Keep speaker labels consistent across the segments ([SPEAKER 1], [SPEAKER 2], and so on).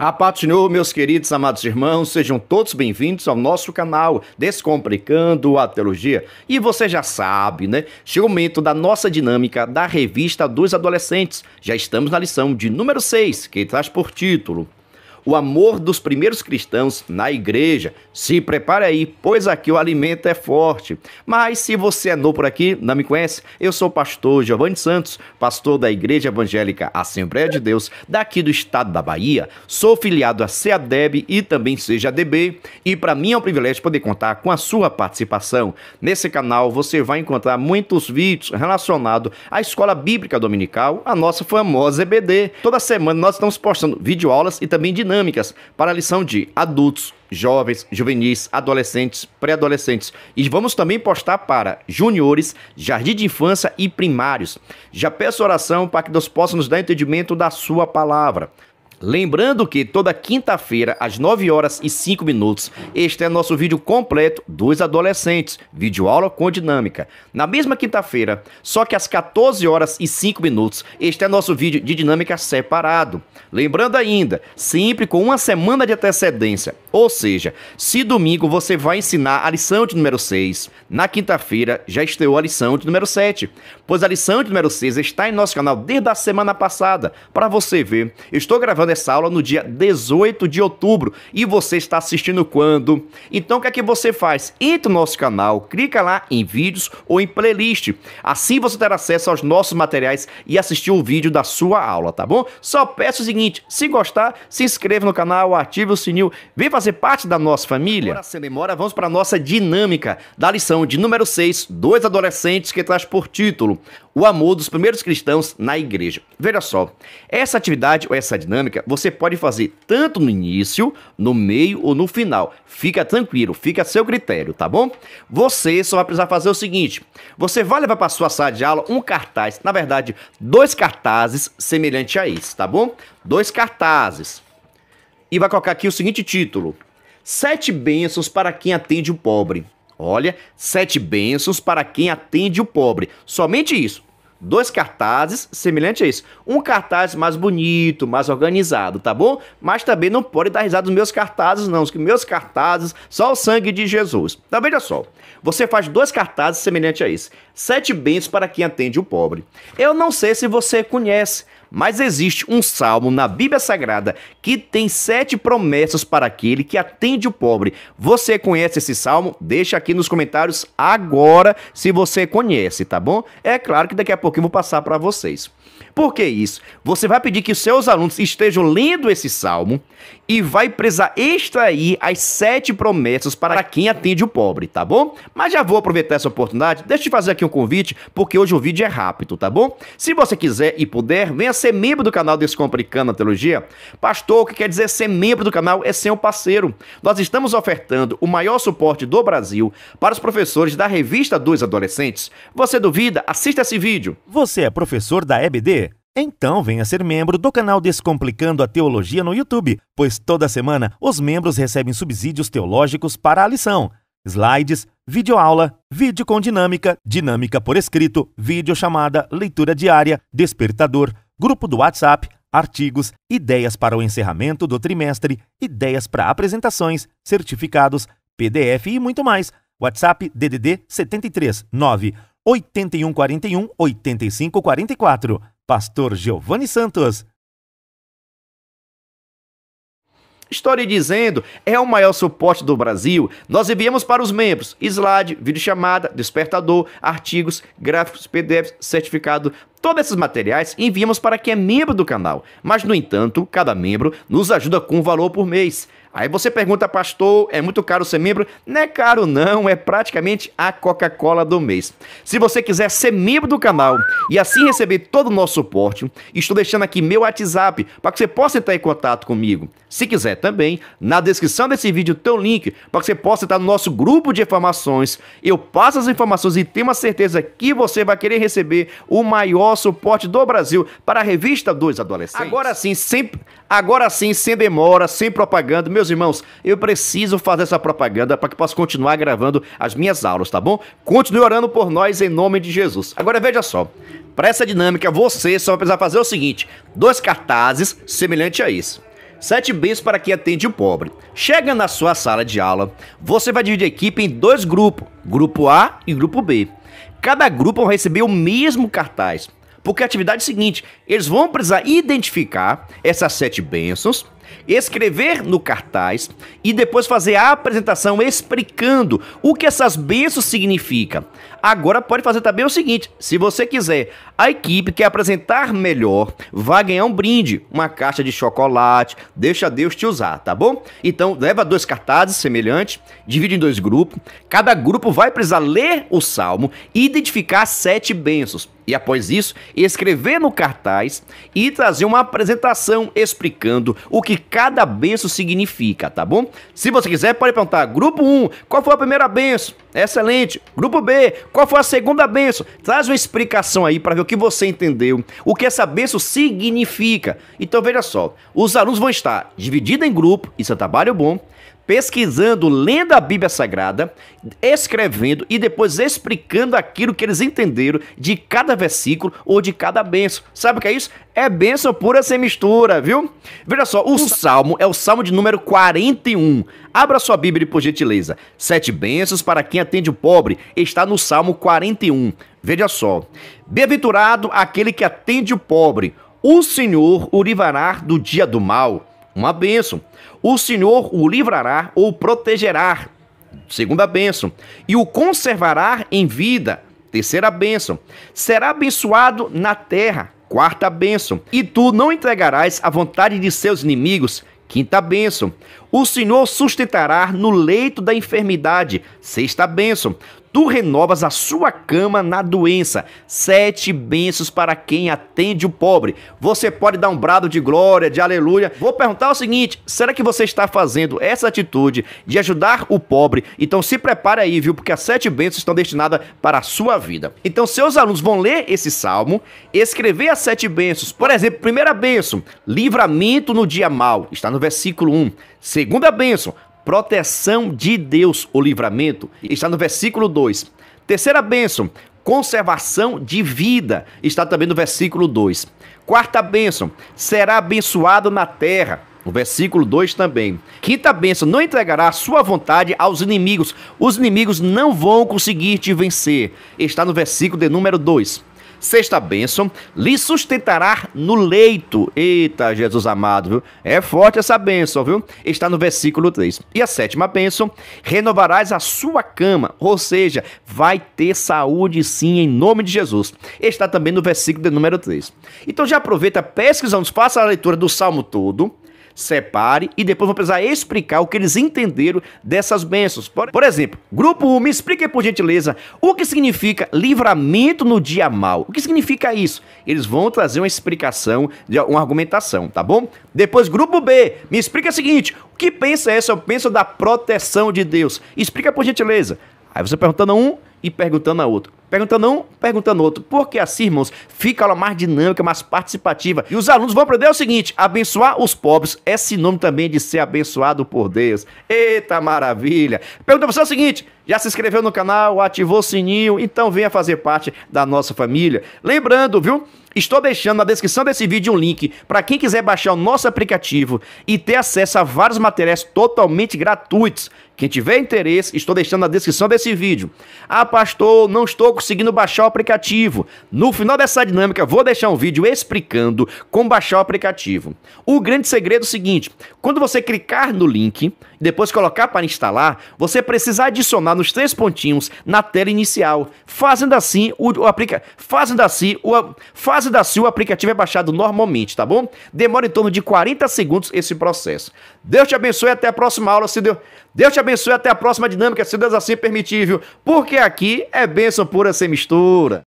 [SPEAKER 1] A meus queridos amados irmãos, sejam todos bem-vindos ao nosso canal Descomplicando a Teologia. E você já sabe, né? Chega o momento da nossa dinâmica da revista dos adolescentes. Já estamos na lição de número 6, que traz por título o amor dos primeiros cristãos na igreja. Se prepare aí, pois aqui o alimento é forte. Mas se você é novo por aqui, não me conhece, eu sou o pastor Giovanni Santos, pastor da Igreja Evangélica Assembleia de Deus, daqui do estado da Bahia. Sou filiado à CEADEB e também seja DB, e para mim é um privilégio poder contar com a sua participação. Nesse canal você vai encontrar muitos vídeos relacionados à Escola Bíblica Dominical, a nossa famosa EBD. Toda semana nós estamos postando videoaulas e também de dinâmicas para a lição de adultos, jovens, juvenis, adolescentes, pré-adolescentes. E vamos também postar para juniores, jardim de infância e primários. Já peço oração para que Deus possa nos dar entendimento da sua palavra. Lembrando que toda quinta-feira, às 9 horas e 5 minutos, este é nosso vídeo completo dos adolescentes, vídeo aula com dinâmica. Na mesma quinta-feira, só que às 14 horas e 5 minutos, este é nosso vídeo de dinâmica separado. Lembrando ainda, sempre com uma semana de antecedência, ou seja, se domingo você vai ensinar a lição de número 6, na quinta-feira já estreou a lição de número 7, pois a lição de número 6 está em nosso canal desde a semana passada. Para você ver, estou gravando gravando essa aula no dia 18 de outubro e você está assistindo quando? Então o que é que você faz? Entra no nosso canal, clica lá em vídeos ou em playlist. Assim você terá acesso aos nossos materiais e assistir o vídeo da sua aula, tá bom? Só peço o seguinte, se gostar, se inscreva no canal, ative o sininho, vem fazer parte da nossa família. Agora sem demora, vamos para a nossa dinâmica da lição de número 6, dois adolescentes que traz por título o amor dos primeiros cristãos na igreja. Veja só, essa atividade ou essa dinâmica você pode fazer tanto no início, no meio ou no final. Fica tranquilo, fica a seu critério, tá bom? Você só vai precisar fazer o seguinte: você vai levar para sua sala de aula um cartaz, na verdade, dois cartazes semelhante a esse, tá bom? Dois cartazes. E vai colocar aqui o seguinte título: Sete bênçãos para quem atende o pobre. Olha, sete bênçãos para quem atende o pobre. Somente isso dois cartazes semelhante a isso. Um cartaz mais bonito, mais organizado, tá bom? Mas também não pode dar risada dos meus cartazes, não. Os meus cartazes, só o sangue de Jesus. Tá, veja só. Você faz dois cartazes semelhante a isso. Sete bens para quem atende o pobre. Eu não sei se você conhece, mas existe um salmo na Bíblia Sagrada que tem sete promessas para aquele que atende o pobre. Você conhece esse salmo? Deixa aqui nos comentários agora se você conhece, tá bom? É claro que daqui a pouco eu vou passar para vocês. Por que isso? Você vai pedir que os seus alunos estejam lendo esse salmo e vai precisar extrair as sete promessas para quem atende o pobre, tá bom? Mas já vou aproveitar essa oportunidade, deixa eu te fazer aqui um convite, porque hoje o vídeo é rápido, tá bom? Se você quiser e puder, venha ser membro do canal Descomplicando a Teologia? Pastor, o que quer dizer ser membro do canal é ser um parceiro. Nós estamos ofertando o maior suporte do Brasil para os professores da revista dos adolescentes. Você duvida? Assista esse vídeo. Você é professor da EBD? Então venha ser membro do canal Descomplicando a Teologia no YouTube, pois toda semana os membros recebem subsídios teológicos para a lição, slides, videoaula, vídeo com dinâmica, dinâmica por escrito, videochamada, leitura diária, despertador, grupo do WhatsApp, artigos, ideias para o encerramento do trimestre, ideias para apresentações, certificados, PDF e muito mais. WhatsApp DDD 73 9 8141 8544. Pastor Giovanni Santos. História dizendo, é o maior suporte do Brasil. Nós enviamos para os membros slide, videochamada, despertador, artigos, gráficos, PDFs, certificado, Todos esses materiais enviamos para quem é membro do canal, mas no entanto, cada membro nos ajuda com um valor por mês. Aí você pergunta, pastor, é muito caro ser membro? Não é caro não, é praticamente a Coca-Cola do mês. Se você quiser ser membro do canal e assim receber todo o nosso suporte, estou deixando aqui meu WhatsApp para que você possa entrar em contato comigo. Se quiser também, na descrição desse vídeo tem um link para que você possa entrar no nosso grupo de informações. Eu passo as informações e tenho uma certeza que você vai querer receber o maior maior suporte do Brasil para a revista dos adolescentes. Agora sim, sem, agora sim, sem demora, sem propaganda. Meus irmãos, eu preciso fazer essa propaganda para que possa continuar gravando as minhas aulas, tá bom? Continue orando por nós em nome de Jesus. Agora veja só, para essa dinâmica você só vai precisar fazer o seguinte, dois cartazes semelhante a isso sete bens para quem atende o pobre. Chega na sua sala de aula, você vai dividir a equipe em dois grupos, grupo A e grupo B. Cada grupo vai receber o mesmo cartaz. Porque a atividade é a seguinte: eles vão precisar identificar essas sete bênçãos escrever no cartaz e depois fazer a apresentação explicando o que essas bênçãos significam. Agora pode fazer também o seguinte: se você quiser, a equipe que apresentar melhor vai ganhar um brinde, uma caixa de chocolate, deixa Deus te usar, tá bom? Então leva dois cartazes semelhantes, divide em dois grupos. Cada grupo vai precisar ler o salmo e identificar sete bênçãos e após isso escrever no cartaz e trazer uma apresentação explicando o que cada benção significa, tá bom? Se você quiser, pode perguntar: Grupo 1, qual foi a primeira benção? É excelente. Grupo B, qual foi a segunda benção? Traz uma explicação aí para ver o que você entendeu, o que essa benção significa. Então veja só: os alunos vão estar divididos em grupo, isso é trabalho bom pesquisando, lendo a Bíblia Sagrada, escrevendo e depois explicando aquilo que eles entenderam de cada versículo ou de cada benção. Sabe o que é isso? É benção pura sem mistura, viu? Veja só, o salmo é o salmo de número 41. Abra sua Bíblia por gentileza. Sete bênçãos para quem atende o pobre está no salmo 41. Veja só. Bem-aventurado aquele que atende o pobre. O Senhor o livrará do dia do mal uma bênção. O Senhor o livrará ou protegerá, segunda bênção, e o conservará em vida, terceira bênção. Será abençoado na terra, quarta bênção. E tu não entregarás à vontade de seus inimigos, quinta bênção. O Senhor sustentará no leito da enfermidade, sexta bênção tu renovas a sua cama na doença. Sete bênçãos para quem atende o pobre. Você pode dar um brado de glória, de aleluia. Vou perguntar o seguinte: será que você está fazendo essa atitude de ajudar o pobre? Então se prepare aí, viu? Porque as sete bênçãos estão destinadas para a sua vida. Então seus alunos vão ler esse salmo, escrever as sete bênçãos. Por exemplo, primeira bênção, livramento no dia mal, está no versículo 1. Segunda bênção, proteção de Deus, o livramento, está no versículo 2. Terceira bênção, conservação de vida, está também no versículo 2. Quarta bênção, será abençoado na terra. No versículo 2 também. Quinta bênção, não entregará sua vontade aos inimigos. Os inimigos não vão conseguir te vencer. Está no versículo de número 2 sexta bênção, lhe sustentará no leito. Eita, Jesus amado, viu? É forte essa bênção, viu? Está no versículo 3. E a sétima bênção, renovarás a sua cama, ou seja, vai ter saúde sim, em nome de Jesus. Está também no versículo de número 3. Então já aproveita, pesquisamos, faça a leitura do salmo todo separe e depois vão precisar explicar o que eles entenderam dessas bênçãos. Por, por exemplo, grupo 1, me explique por gentileza o que significa livramento no dia mal. O que significa isso? Eles vão trazer uma explicação, uma argumentação, tá bom? Depois, grupo B, me explica o seguinte: o que pensa essa? Eu penso da proteção de Deus. Explica por gentileza. Aí você perguntando a um e perguntando a outro. Perguntando um, perguntando outro. Porque assim, irmãos, fica ela mais dinâmica, mais participativa. E os alunos vão aprender o seguinte: abençoar os pobres é sinônimo também de ser abençoado por Deus. Eita maravilha! Pergunta pra você o seguinte: já se inscreveu no canal, ativou o sininho? Então venha fazer parte da nossa família. Lembrando, viu? Estou deixando na descrição desse vídeo um link para quem quiser baixar o nosso aplicativo e ter acesso a vários materiais totalmente gratuitos. Quem tiver interesse, estou deixando na descrição desse vídeo. Ah, pastor, não estou conseguindo baixar o aplicativo. No final dessa dinâmica, vou deixar um vídeo explicando como baixar o aplicativo. O grande segredo é o seguinte: quando você clicar no link depois colocar para instalar, você precisa adicionar nos três pontinhos na tela inicial, fazendo assim o, o aplica, fazendo assim o, fazendo assim o aplicativo é baixado normalmente, tá bom? Demora em torno de 40 segundos esse processo. Deus te abençoe até a próxima aula, se Deus, Deus te abençoe até a próxima dinâmica, se Deus assim permitir, viu? Porque aqui é bênção pura sem mistura.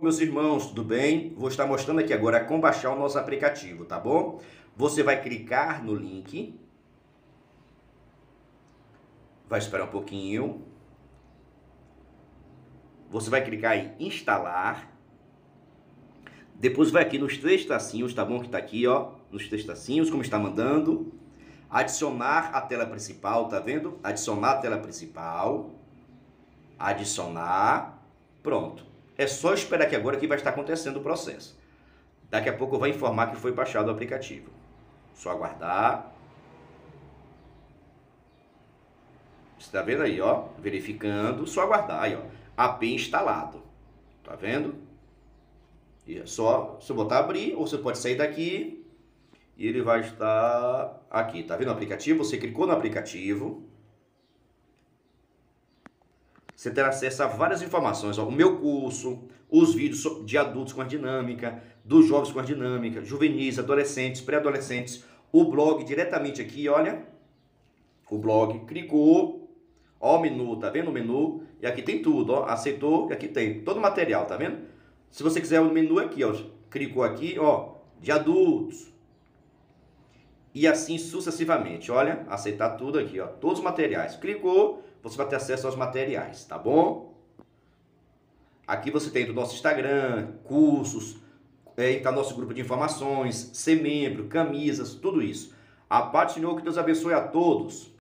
[SPEAKER 1] meus irmãos, tudo bem? Vou estar mostrando aqui agora como baixar o nosso aplicativo, tá bom? Você vai clicar no link. Vai esperar um pouquinho. Você vai clicar em instalar. Depois vai aqui nos três tracinhos, tá bom? Que tá aqui, ó. Nos três tracinhos, como está mandando. Adicionar a tela principal, tá vendo? Adicionar a tela principal. Adicionar. Pronto. É só esperar que agora que vai estar acontecendo o processo. Daqui a pouco vai informar que foi baixado o aplicativo. Só aguardar. Você está vendo aí, ó? Verificando. Só aguardar aí, ó. AP instalado. Tá vendo? E é só você botar abrir ou você pode sair daqui e ele vai estar aqui. Tá vendo o aplicativo? Você clicou no aplicativo. Você terá acesso a várias informações, ó, o meu curso, os vídeos de adultos com a dinâmica, dos jovens com a dinâmica, juvenis, adolescentes, pré-adolescentes, o blog diretamente aqui, olha, o blog, clicou, ó o menu, tá vendo o menu? E aqui tem tudo, ó, aceitou, e aqui tem todo o material, tá vendo? Se você quiser o menu aqui, ó, clicou aqui, ó, de adultos, e assim sucessivamente. Olha, aceitar tudo aqui, ó, todos os materiais. Clicou, então você vai ter acesso aos materiais, tá bom? Aqui você tem do nosso Instagram, cursos, é, está nosso grupo de informações, ser membro, camisas, tudo isso. A parte de novo que Deus abençoe a todos.